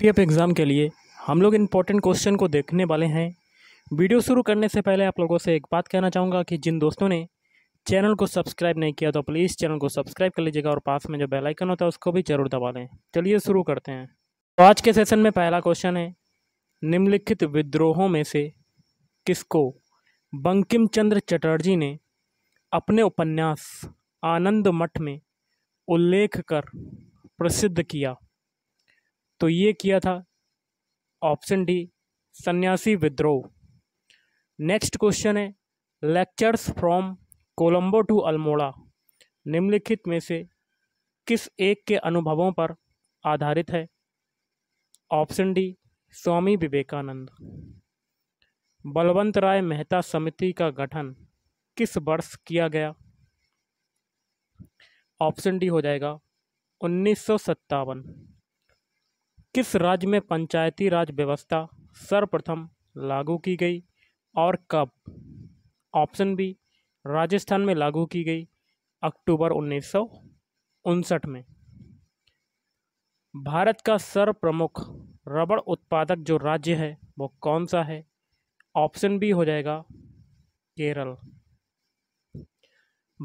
P F exam के लिए हम लोग इम्पोर्टेंट क्वेश्चन को देखने वाले हैं वीडियो शुरू करने से पहले आप लोगों से एक बात कहना चाहूँगा कि जिन दोस्तों ने चैनल को सब्सक्राइब नहीं किया तो प्लीज़ चैनल को सब्सक्राइब कर लीजिएगा और पास में जो बेल आइकन होता है उसको भी जरूर दबा लें चलिए शुरू करते हैं तो आज के सेशन में पहला क्वेश्चन है निम्नलिखित विद्रोहों में से किसको बंकिम चंद्र चटर्जी ने अपने उपन्यास आनंद मठ में उल्लेख कर प्रसिद्ध किया तो ये किया था ऑप्शन डी सन्यासी विद्रोह नेक्स्ट क्वेश्चन है lectures from Colombo to Almora निम्नलिखित में से किस एक के अनुभवों पर आधारित है ऑप्शन डी स्वामी विवेकानंद बलवंत राय मेहता समिति का गठन किस वर्ष किया गया ऑप्शन डी हो जाएगा उन्नीस सौ सत्तावन किस राज्य में पंचायती राज व्यवस्था सर्वप्रथम लागू की गई और कब ऑप्शन बी राजस्थान में लागू की गई अक्टूबर उन्नीस में भारत का सर्व प्रमुख रबड़ उत्पादक जो राज्य है वो कौन सा है ऑप्शन बी हो जाएगा केरल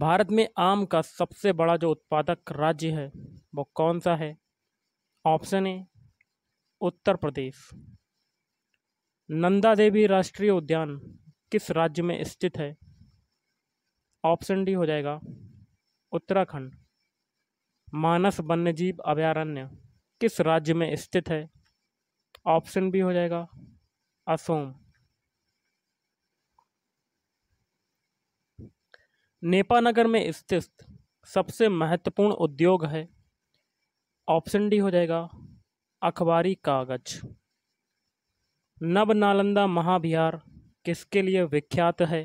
भारत में आम का सबसे बड़ा जो उत्पादक राज्य है वो कौन सा है ऑप्शन ए उत्तर प्रदेश नंदा देवी राष्ट्रीय उद्यान किस राज्य में स्थित है ऑप्शन डी हो जाएगा उत्तराखंड मानस वन्यजीव अभयारण्य किस राज्य में स्थित है ऑप्शन बी हो जाएगा असोम नेपानगर में स्थित सबसे महत्वपूर्ण उद्योग है ऑप्शन डी हो जाएगा अखबारी कागज नव नालंदा महाविहार किसके लिए विख्यात है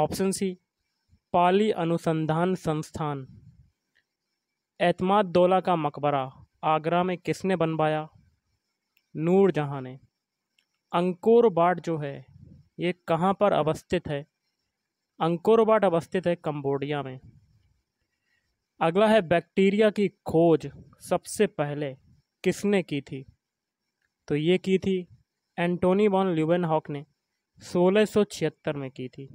ऑप्शन सी पाली अनुसंधान संस्थान एतमाद दौला का मकबरा आगरा में किसने बनवाया नूर जहाँ ने अंकुर बाट जो है ये कहाँ पर अवस्थित है अंकुर बाट अवस्थित है कंबोडिया में अगला है बैक्टीरिया की खोज सबसे पहले किसने की थी तो ये की थी एंटोनी बॉन ल्यूबेन हॉक ने सोलह में की थी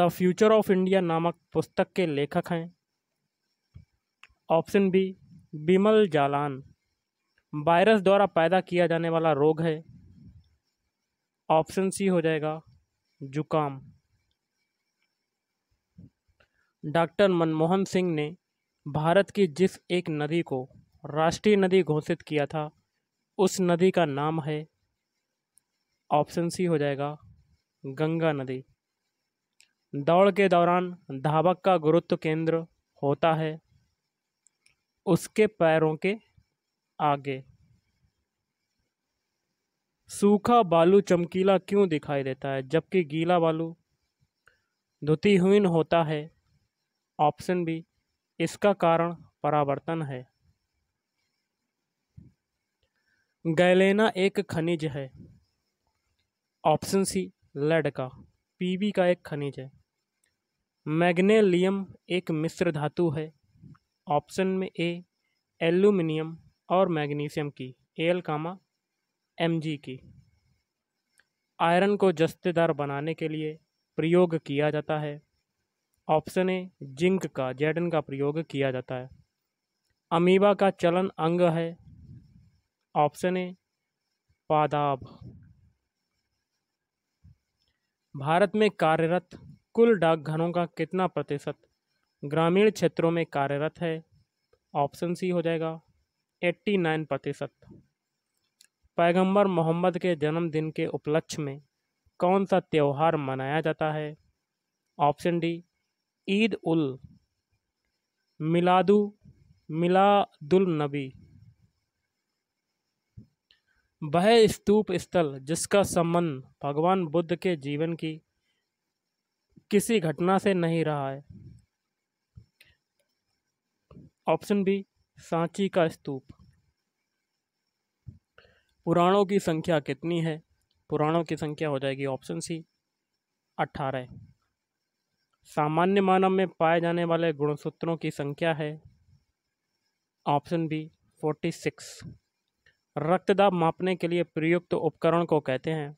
द फ्यूचर ऑफ इंडिया नामक पुस्तक के लेखक हैं option B Bimal Jalan virus द्वारा पैदा किया जाने वाला रोग है ऑप्शन सी हो जाएगा जुकाम डॉक्टर मनमोहन सिंह ने भारत की जिस एक नदी को राष्ट्रीय नदी घोषित किया था उस नदी का नाम है ऑप्शन सी हो जाएगा गंगा नदी दौड़ के दौरान धावक का गुरुत्व केंद्र होता है उसके पैरों के आगे सूखा बालू चमकीला क्यों दिखाई देता है जबकि गीला बालू धुतिहीन होता है ऑप्शन बी इसका कारण परावर्तन है गैलेना एक खनिज है ऑप्शन सी लेड का पीबी का एक खनिज है मैग्नेलियम एक मिश्र धातु है ऑप्शन में ए एल्यूमिनियम और मैग्नीशियम की एल कामा एम जी की आयरन को जस्तेदार बनाने के लिए प्रयोग किया जाता है ऑप्शन ए जिंक का जेडन का प्रयोग किया जाता है अमीबा का चलन अंग है ऑप्शन ए पादाब भारत में कार्यरत कुल डाकघरों का कितना प्रतिशत ग्रामीण क्षेत्रों में कार्यरत है ऑप्शन सी हो जाएगा एट्टी नाइन प्रतिशत पैगंबर मोहम्मद के जन्मदिन के उपलक्ष्य में कौन सा त्यौहार मनाया जाता है ऑप्शन डी ईद उल मिलादु मिलादुल नबी वह स्तूप स्थल जिसका संबंध भगवान बुद्ध के जीवन की किसी घटना से नहीं रहा है ऑप्शन बी सांची का स्तूप पुराणों की संख्या कितनी है पुराणों की संख्या हो जाएगी ऑप्शन सी अट्ठारह सामान्य मानव में पाए जाने वाले गुणसूत्रों की संख्या है ऑप्शन बी फोर्टी सिक्स रक्तदाब मापने के लिए प्रयुक्त तो उपकरण को कहते हैं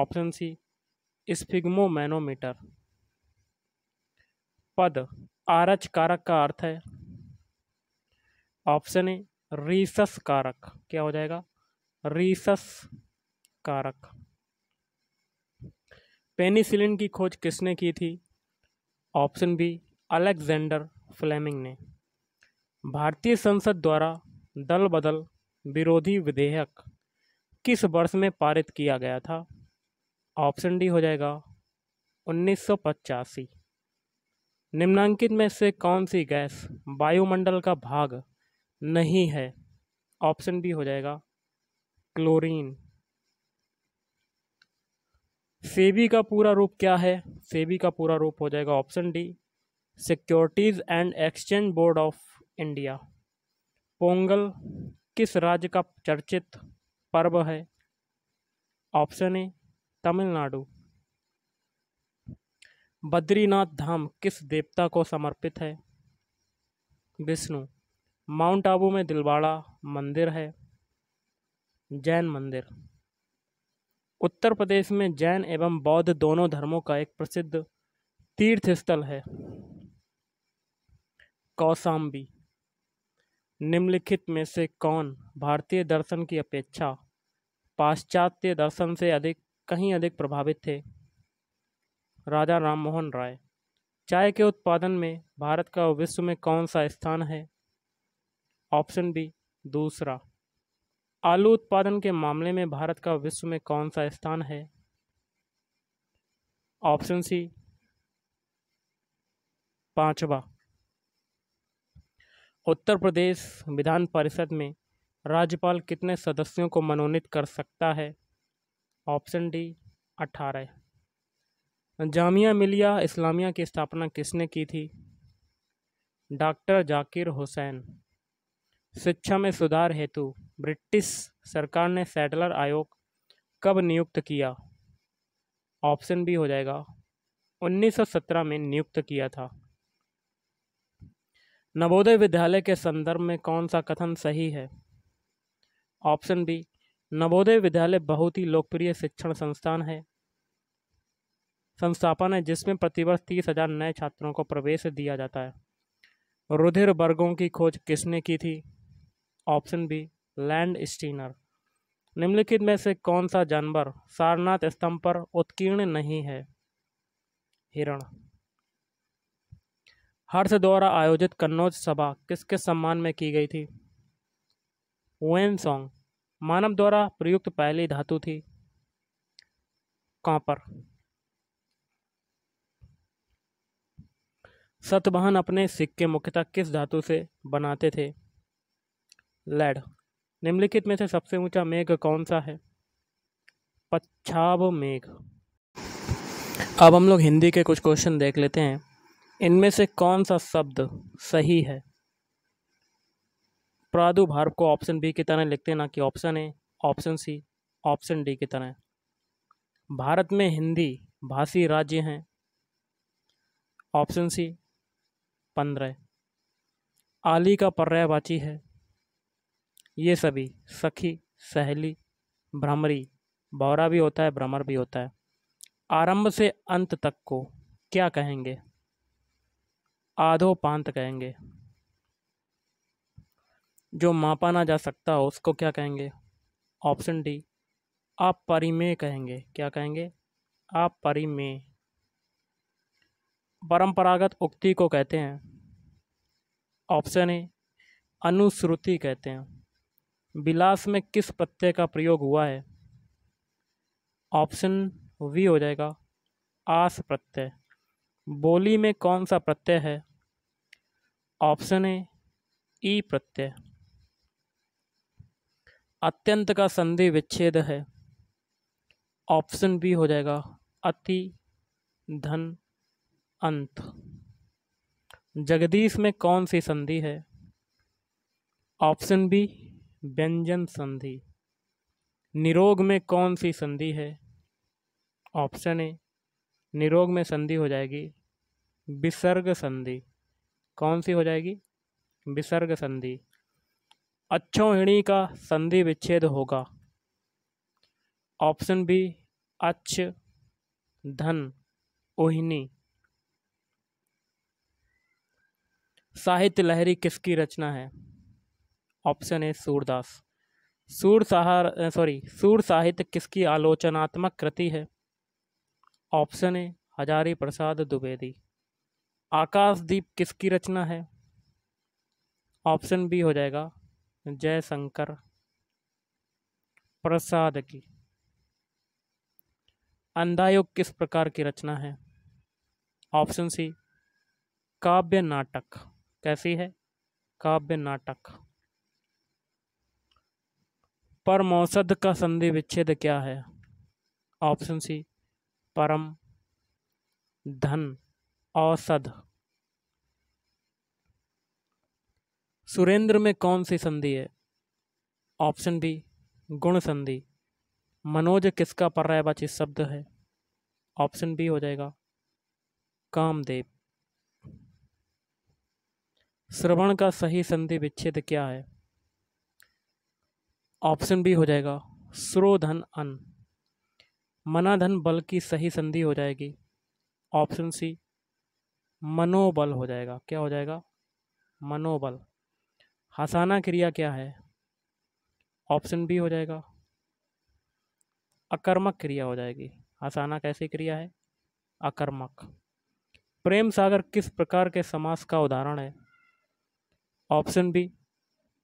ऑप्शन सी स्फिग्मोमैनोमीटर पद आरच कारक का अर्थ है ऑप्शन ए रीसस कारक क्या हो जाएगा रीसस कारक पेनिसिलिन की खोज किसने की थी ऑप्शन बी अलेक्जेंडर फ्लेमिंग ने भारतीय संसद द्वारा दल बदल विरोधी विधेयक किस वर्ष में पारित किया गया था ऑप्शन डी हो जाएगा उन्नीस निम्नांकित में से कौन सी गैस वायुमंडल का भाग नहीं है ऑप्शन बी हो जाएगा क्लोरीन सेबी का पूरा रूप क्या है सेबी का पूरा रूप हो जाएगा option D securities and exchange board of India Pongal किस राज्य का चर्चित पर्व है ऑप्शन ए तमिलनाडु बद्रीनाथ धाम किस देवता को समर्पित है विष्णु माउंट आबू में दिलवाड़ा मंदिर है जैन मंदिर उत्तर प्रदेश में जैन एवं बौद्ध दोनों धर्मों का एक प्रसिद्ध तीर्थ स्थल है कौसाम्बी निम्नलिखित में से कौन भारतीय दर्शन की अपेक्षा पाश्चात्य दर्शन से अधिक कहीं अधिक प्रभावित थे राजा राम मोहन राय चाय के उत्पादन में भारत का विश्व में कौन सा स्थान है ऑप्शन बी दूसरा आलू उत्पादन के मामले में भारत का विश्व में कौन सा स्थान है ऑप्शन सी पांचवा उत्तर प्रदेश विधान परिषद में राज्यपाल कितने सदस्यों को मनोनीत कर सकता है ऑप्शन डी अठारह जामिया मिलिया इस्लामिया की स्थापना किसने की थी डॉक्टर जाकिर हुसैन शिक्षा में सुधार हेतु ब्रिटिश सरकार ने सेटलर आयोग कब नियुक्त किया ऑप्शन बी हो जाएगा 1917 में नियुक्त किया था नवोदय विद्यालय के संदर्भ में कौन सा कथन सही है ऑप्शन बी नवोदय विद्यालय बहुत ही लोकप्रिय शिक्षण संस्थान है संस्थापन है जिसमें प्रतिवर्ष तीस हजार नए छात्रों को प्रवेश दिया जाता है रुधिर वर्गों की खोज किसने की थी ऑप्शन बी लैंड स्टीनर निम्नलिखित में से कौन सा जानवर सारनाथ स्तंभ पर उत्कीर्ण नहीं है हिरण हर्ष द्वारा आयोजित कन्नौज सभा किसके सम्मान में की गई थी वेन सॉन्ग मानव द्वारा प्रयुक्त पहली धातु थी कॉपर सतवाहन अपने सिक्के मुख्यतः किस धातु से बनाते थे लेड निम्नलिखित में से सबसे ऊंचा मेघ कौन सा है पच्छाब मेघ अब हम लोग हिंदी के कुछ क्वेश्चन देख लेते हैं इनमें से कौन सा शब्द सही है प्रादुर्भाव को ऑप्शन बी की तरह लिखते हैं ना कि option A option C option D की तरह भारत में हिंदी भाषी राज्य हैं ऑप्शन सी पंद्रह आली का पर्यायवाची है ये सभी सखी सहेली भ्रमरी भौरा भी होता है भ्रमर भी होता है आरंभ से अंत तक को क्या कहेंगे आधोपांत कहेंगे जो मापा ना जा सकता हो उसको क्या कहेंगे ऑप्शन डी आप परिमेय कहेंगे क्या कहेंगे आप परिमेय परंपरागत उक्ति को कहते हैं ऑप्शन ए अनुश्रुति कहते हैं विलास में किस प्रत्यय का प्रयोग हुआ है ऑप्शन वी हो जाएगा आस प्रत्यय बोली में कौन सा प्रत्यय है ऑप्शन ए ई प्रत्यय अत्यंत का संधि विच्छेद है ऑप्शन बी हो जाएगा अति धन अंत जगदीश में कौन सी संधि है ऑप्शन बी व्यंजन संधि निरोग में कौन सी संधि है ऑप्शन ए निरोग में संधि हो जाएगी विसर्ग संधि कौन सी हो जाएगी विसर्ग संधि अच्छोहिणी का संधि विच्छेद होगा ऑप्शन बी अच्छ धन ओहिनी साहित्य लहरी किसकी रचना है ऑप्शन ए सूरदास सूर सहार सॉरी सूर साहित्य किसकी आलोचनात्मक कृति है ऑप्शन ए हजारी प्रसाद द्विवेदी आकाशदीप किसकी रचना है ऑप्शन बी हो जाएगा जयशंकर प्रसाद की अंधायुग किस प्रकार की रचना है ऑप्शन सी काव्य नाटक कैसी है काव्य नाटक परम औसत का संधि विच्छेद क्या है ऑप्शन सी परम धन औसत सुरेंद्र में कौन सी संधि है ऑप्शन बी गुण संधि मनोज किसका पर्यायवाची शब्द है ऑप्शन बी हो जाएगा कामदेव श्रवण का सही संधि विच्छेद क्या है ऑप्शन बी हो जाएगा स्रो धन अन मना धन बल की सही संधि हो जाएगी ऑप्शन सी मनोबल हो जाएगा क्या हो जाएगा मनोबल हसाना क्रिया क्या है ऑप्शन बी हो जाएगा अकर्मक क्रिया हो जाएगी हसाना कैसी क्रिया है अकर्मक प्रेम सागर किस प्रकार के समास का उदाहरण है ऑप्शन बी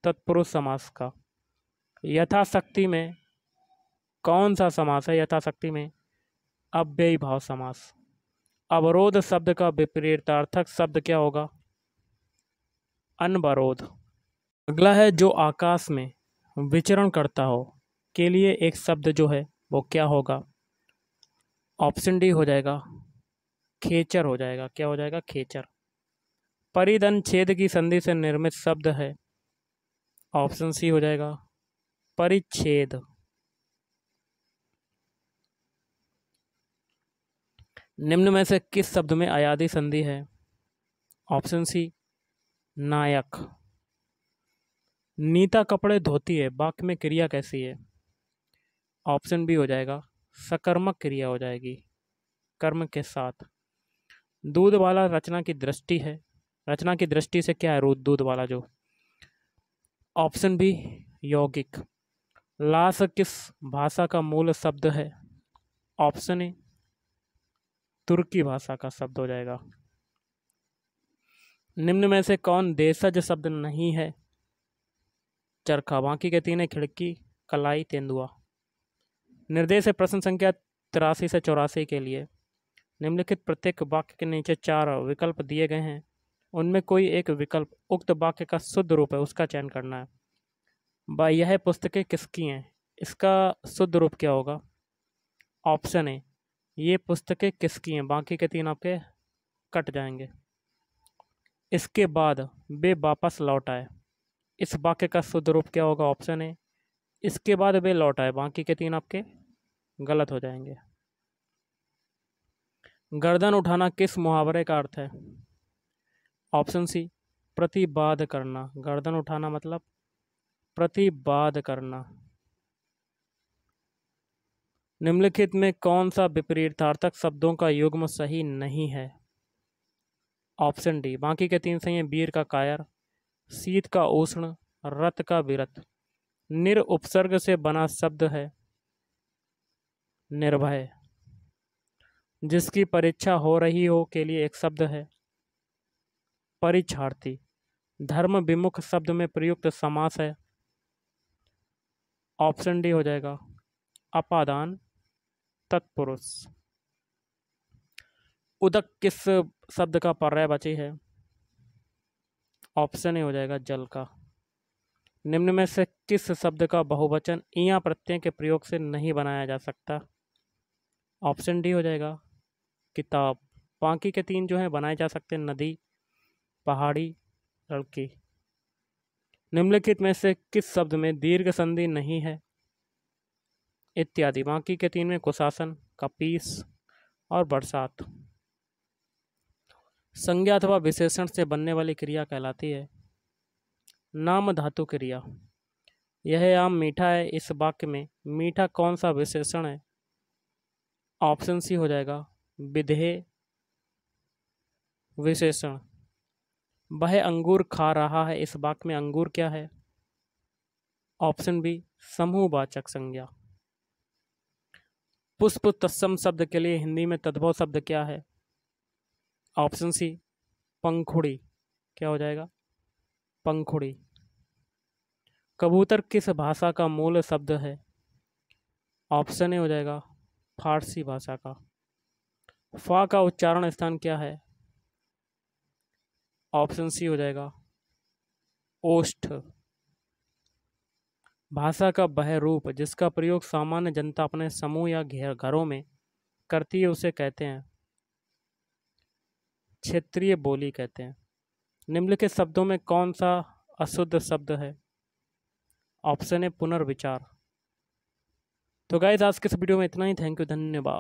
तत्पुरुष समास का यथाशक्ति में कौन सा समास है यथाशक्ति में अव्ययी भाव समास अवरोध शब्द का विपरीतार्थक शब्द क्या होगा अनवरोध अगला है जो आकाश में विचरण करता हो के लिए एक शब्द जो है वो क्या होगा ऑप्शन डी हो जाएगा खेचर हो जाएगा क्या हो जाएगा खेचर परिधन छेद की संधि से निर्मित शब्द है ऑप्शन सी हो जाएगा परिच्छेद निम्न में से किस शब्द में आयादी संधि है ऑप्शन सी नायक नीता कपड़े धोती है वाक्य में क्रिया कैसी है ऑप्शन बी हो जाएगा सकर्मक क्रिया हो जाएगी कर्म के साथ दूध वाला रचना की दृष्टि है रचना की दृष्टि से क्या है दूध वाला जो ऑप्शन बी यौगिक लास किस भाषा का मूल शब्द है ऑप्शन ए तुर्की भाषा का शब्द हो जाएगा निम्न में से कौन देशज शब्द नहीं है चरखा बाकी के तीन है खिड़की कलाई तेंदुआ निर्देश है प्रश्न संख्या तिरासी से चौरासी के लिए निम्नलिखित प्रत्येक वाक्य के नीचे चार विकल्प दिए गए हैं उनमें कोई एक विकल्प उक्त वाक्य का शुद्ध रूप है उसका चयन करना है ब यह पुस्तकें किसकी हैं इसका शुद्ध रूप क्या होगा ऑप्शन ए ये पुस्तकें किसकी हैं बाकी के तीन आपके कट जाएंगे इसके बाद वे वापस लौट आए इस वाक्य का शुद्ध रूप क्या होगा ऑप्शन ए इसके बाद वे लौट आए बाकी के तीन आपके गलत हो जाएंगे गर्दन उठाना किस मुहावरे का अर्थ है ऑप्शन सी प्रतिवाद करना गर्दन उठाना मतलब प्रतिवाद करना निम्नलिखित में कौन सा विपरीतार्थक शब्दों का युग्म सही नहीं है ऑप्शन डी बाकी के तीन सही हैं वीर का कायर शीत का उष्ण रत का विरत निर उपसर्ग से बना शब्द है निर्भय जिसकी परीक्षा हो रही हो के लिए एक शब्द है परीक्षार्थी धर्म विमुख शब्द में प्रयुक्त समास है ऑप्शन डी हो जाएगा अपादान तत्पुरुष उदक किस शब्द का पर्याय बची है ऑप्शन ए हो जाएगा जल का निम्न में से किस शब्द का बहुवचन ईया प्रत्यय के प्रयोग से नहीं बनाया जा सकता ऑप्शन डी हो जाएगा किताब बाकी के तीन जो हैं बनाए जा सकते हैं नदी पहाड़ी लड़की निम्नलिखित में से किस शब्द में दीर्घ संधि नहीं है इत्यादि बाकी के तीन में कुशासन कपीस और बरसात संज्ञा अथवा विशेषण से बनने वाली क्रिया कहलाती है नाम धातु क्रिया यह आम मीठा है इस वाक्य में मीठा कौन सा विशेषण है ऑप्शन सी हो जाएगा विधेय विशेषण वह अंगूर खा रहा है इस वाक्य में अंगूर क्या है ऑप्शन बी समूहवाचक संज्ञा पुष्प तत्सम शब्द के लिए हिंदी में तद्भव शब्द क्या है ऑप्शन सी पंखुड़ी क्या हो जाएगा पंखुड़ी कबूतर किस भाषा का मूल शब्द है ऑप्शन ए हो जाएगा फारसी भाषा का फा का उच्चारण स्थान क्या है ऑप्शन सी हो जाएगा ओष्ठ भाषा का वह रूप जिसका प्रयोग सामान्य जनता अपने समूह या घरों में करती है उसे कहते हैं क्षेत्रीय बोली कहते हैं निम्नलिखित शब्दों में कौन सा अशुद्ध शब्द है ऑप्शन है पुनर्विचार तो गाइज आज के इस वीडियो में इतना ही थैंक यू धन्यवाद